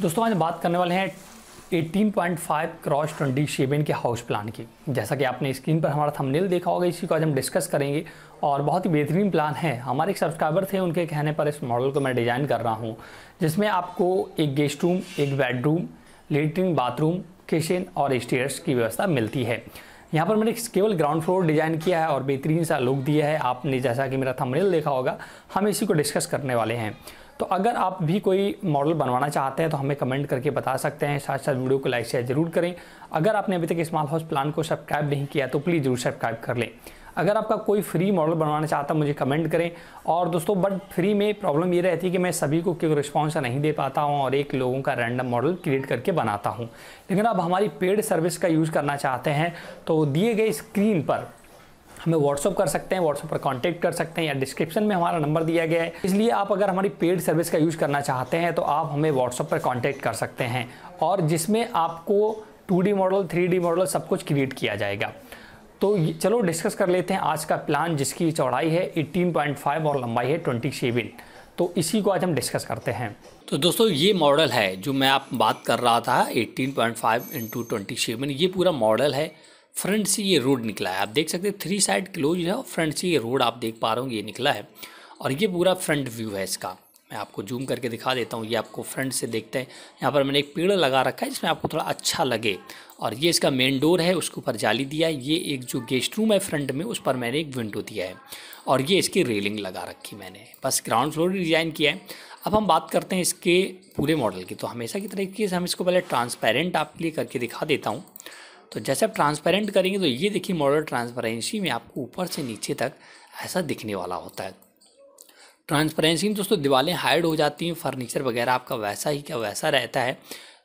दोस्तों आज बात करने वाले हैं 18.5 क्रॉस 20 शेबेन के हाउस प्लान की जैसा कि आपने स्क्रीन पर हमारा थंबनेल देखा होगा इसी को आज हम डिस्कस करेंगे और बहुत ही बेहतरीन प्लान है हमारे एक सब्सक्राइबर थे उनके कहने पर इस मॉडल को मैं डिज़ाइन कर रहा हूँ जिसमें आपको एक गेस्ट रूम एक बेडरूम लेटरिन बाथरूम किचन और स्टेयर्स की व्यवस्था मिलती है यहाँ पर मैंने केवल ग्राउंड फ्लोर डिज़ाइन किया है और बेहतरीन सा लुक दिया है आपने जैसा कि मेरा थंबनेल देखा होगा हम इसी को डिस्कस करने वाले हैं तो अगर आप भी कोई मॉडल बनवाना चाहते हैं तो हमें कमेंट करके बता सकते हैं साथ साथ वीडियो को लाइक शेयर जरूर करें अगर आपने अभी तक स्मॉल हाउस प्लान को सब्सक्राइब नहीं किया तो प्लीज़ जरूर सब्सक्राइब कर लें अगर आपका कोई फ्री मॉडल बनवाना चाहता है मुझे कमेंट करें और दोस्तों बट फ्री में प्रॉब्लम ये रहती है कि मैं सभी को क्योंकि रिस्पॉन्स नहीं दे पाता हूँ और एक लोगों का रैंडम मॉडल क्रिएट करके बनाता हूँ लेकिन आप हमारी पेड सर्विस का यूज़ करना चाहते हैं तो दिए गए स्क्रीन पर हमें व्हाट्सअप कर सकते हैं व्हाट्सअप पर कॉन्टैक्ट कर सकते हैं या डिस्क्रिप्शन में हमारा नंबर दिया गया है इसलिए आप अगर हमारी पेड सर्विस का यूज़ करना चाहते हैं तो आप हमें व्हाट्सअप पर कॉन्टैक्ट कर सकते हैं और जिसमें आपको टू मॉडल थ्री मॉडल सब कुछ क्रिएट किया जाएगा तो चलो डिस्कस कर लेते हैं आज का प्लान जिसकी चौड़ाई है 18.5 और लंबाई है सेवन तो इसी को आज हम डिस्कस करते हैं तो दोस्तों ये मॉडल है जो मैं आप बात कर रहा था 18.5 पॉइंट फाइव इंटू ये पूरा मॉडल है फ्रंट से ये रोड निकला है आप देख सकते हैं थ्री साइड क्लोज है और फ्रंट से ये रोड आप देख पा रहे हो ये निकला है और ये पूरा फ्रंट व्यू है इसका मैं आपको जूम करके दिखा देता हूँ ये आपको फ्रंट से देखते हैं यहाँ पर मैंने एक पेड़ लगा रखा है जिसमें आपको थोड़ा अच्छा लगे और ये इसका मेन डोर है उसके ऊपर जाली दिया है ये एक जो गेस्ट रूम है फ्रंट में उस पर मैंने एक विंडो दिया है और ये इसकी रेलिंग लगा रखी मैंने बस ग्राउंड फ्लोर डिज़ाइन किया है अब हम बात करते हैं इसके पूरे मॉडल की तो हमेशा की तरीके से हम इसको पहले ट्रांसपेरेंट आपके लिए करके दिखा देता हूँ तो जैसे आप ट्रांसपेरेंट करेंगे तो ये देखिए मॉडल ट्रांसपेरेंसी में आपको ऊपर से नीचे तक ऐसा दिखने वाला होता है ट्रांसपेरेंसी में दोस्तों दीवारें हाइड हो जाती हैं फर्नीचर वगैरह आपका वैसा ही क्या वैसा रहता है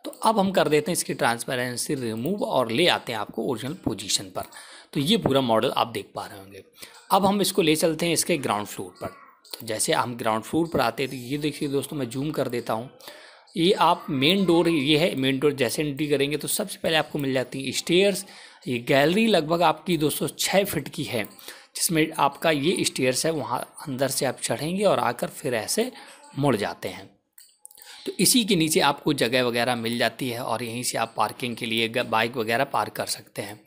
तो अब हम कर देते हैं इसकी ट्रांसपेरेंसी रिमूव और ले आते हैं आपको ओरिजिनल पोजीशन पर तो ये पूरा मॉडल आप देख पा रहे होंगे अब हम इसको ले चलते हैं इसके ग्राउंड फ्लोर पर तो जैसे हम ग्राउंड फ्लोर पर आते हैं तो ये देखिए दोस्तों मैं जूम कर देता हूँ ये आप मेन डोर ये है मेन डोर जैसे एंट्री करेंगे तो सबसे पहले आपको मिल जाती है स्टेयर्स ये गैलरी लगभग आपकी दोस्तों छः फिट की है जिसमें आपका ये स्टेयर्स है वहाँ अंदर से आप चढ़ेंगे और आकर फिर ऐसे मुड़ जाते हैं तो इसी के नीचे आपको जगह वगैरह मिल जाती है और यहीं से आप पार्किंग के लिए बाइक वगैरह पार्क कर सकते हैं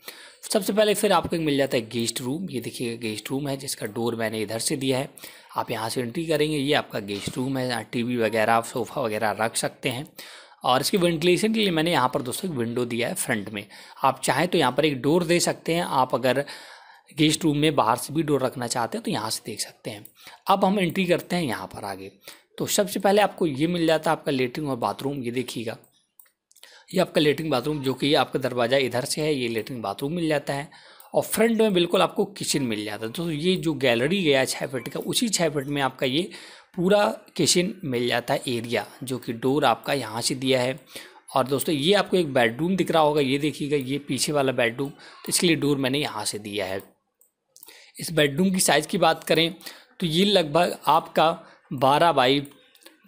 सबसे पहले फिर आपको एक मिल जाता है गेस्ट रूम ये देखिए गेस्ट रूम है जिसका डोर मैंने इधर से दिया है आप यहाँ से एंट्री करेंगे ये आपका गेस्ट रूम है यहाँ टीवी वगैरह आप सोफ़ा वगैरह रख सकते हैं और इसकी वेंटिलेशन के लिए मैंने यहाँ पर दोस्तों एक विंडो दिया है फ्रंट में आप चाहें तो यहाँ पर एक डोर दे सकते हैं आप अगर गेस्ट रूम में बाहर से भी डोर रखना चाहते हैं तो यहाँ से देख सकते हैं अब हम एंट्री करते हैं यहाँ पर आगे तो सबसे पहले आपको ये मिल जाता है आपका लेटरिन और बाथरूम ये देखिएगा ये आपका लेटरिन बाथरूम जो कि आपका दरवाज़ा इधर से है ये लेटरिन बाथरूम मिल जाता है और फ्रंट में बिल्कुल आपको किचन मिल जाता है तो ये जो गैलरी गया छः फिट का उसी छः फिट में आपका ये पूरा किचन मिल जाता है एरिया जो कि डोर आपका यहाँ से दिया है और दोस्तों ये आपको एक बेडरूम दिख रहा होगा ये देखिएगा ये पीछे वाला बेडरूम तो इसलिए डोर मैंने यहाँ से दिया है इस बेडरूम की साइज़ की बात करें तो ये लगभग आपका बारह बाई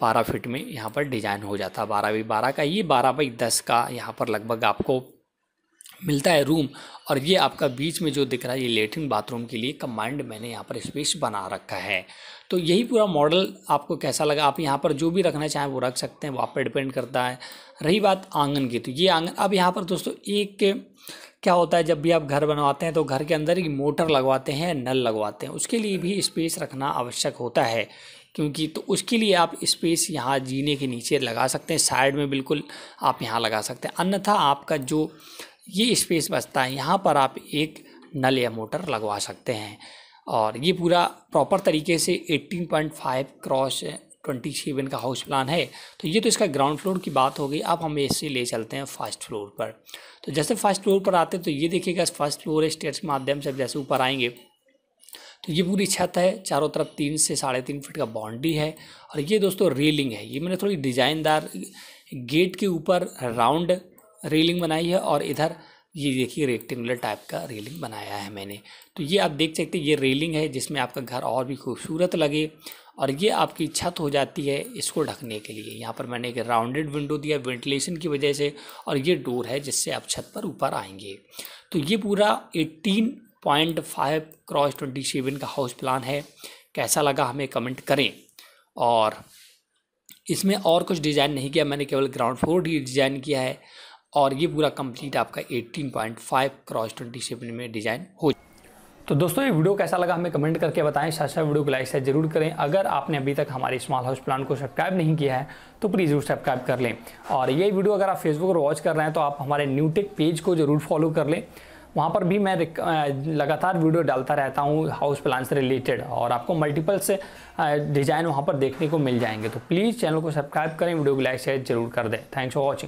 बारह फिट में यहाँ पर डिज़ाइन हो जाता है बारह बाई बारह का ये बारह बाई दस का यहाँ पर लगभग आपको मिलता है रूम और ये आपका बीच में जो दिख रहा है ये लेटरिन बाथरूम के लिए कमांड मैंने यहाँ पर स्पेस बना रखा है तो यही पूरा मॉडल आपको कैसा लगा आप यहाँ पर जो भी रखना चाहें वो रख सकते हैं वो आप पर डिपेंड करता है रही बात आंगन की तो ये आंगन अब यहाँ पर दोस्तों एक क्या होता है जब भी आप घर बनवाते हैं तो घर के अंदर ही मोटर लगवाते हैं नल लगवाते हैं उसके लिए भी स्पेस रखना आवश्यक होता है क्योंकि तो उसके लिए आप स्पेस यहाँ जीने के नीचे लगा सकते हैं साइड में बिल्कुल आप यहाँ लगा सकते हैं अन्यथा आपका जो ये स्पेस बचता है यहाँ पर आप एक नल या मोटर लगवा सकते हैं और ये पूरा प्रॉपर तरीके से 18.5 क्रॉस 27 का हाउस प्लान है तो ये तो इसका ग्राउंड फ्लोर की बात हो गई अब हम इससे ले चलते हैं फर्स्ट फ्लोर पर तो जैसे फर्स्ट फ्लोर पर आते हैं तो ये देखिएगा फर्स्ट फ्लोर स्टेट्स के माध्यम से जैसे ऊपर आएंगे तो ये पूरी छत है चारों तरफ तीन से साढ़े तीन फिट का बाउंड्री है और ये दोस्तों रेलिंग है ये मैंने थोड़ी डिजाइनदार गेट के ऊपर राउंड रेलिंग बनाई है और इधर ये देखिए रेक्टेंगुलर टाइप का रेलिंग बनाया है मैंने तो ये आप देख सकते हैं ये रेलिंग है जिसमें आपका घर और भी खूबसूरत लगे और ये आपकी छत हो जाती है इसको ढकने के लिए यहाँ पर मैंने एक राउंडेड विंडो दिया वेंटिलेशन की वजह से और ये डोर है जिससे आप छत पर ऊपर आएंगे तो ये पूरा eighteen point five cross twenty seven का हाउस प्लान है कैसा लगा हमें कमेंट करें और इसमें और कुछ डिज़ाइन नहीं किया मैंने केवल ग्राउंड फ्लोर ही डिज़ाइन किया है और ये पूरा कंप्लीट आपका point five cross twenty seven में डिज़ाइन हो तो दोस्तों ये वीडियो कैसा लगा हमें कमेंट करके बताएं साथ साथ वीडियो को लाइक शेयर जरूर करें अगर आपने अभी तक हमारे स्मॉल हाउस प्लान को सब्सक्राइब नहीं किया है तो प्लीज़ जरूर सब्सक्राइब कर लें और ये वीडियो अगर आप फेसबुक पर वॉच कर रहे हैं तो आप हमारे न्यूटेक पेज को जरूर फॉलो कर लें वहाँ पर भी मैं लगातार वीडियो डालता रहता हूँ हाउस प्लान से रिलेटेड और आपको मल्टीपल से डिज़ाइन वहाँ पर देखने को मिल जाएंगे तो प्लीज़ चैनल को सब्सक्राइब करें वीडियो को लाइक शेयर जरूर कर दें थैंक्स फॉर वॉचिंग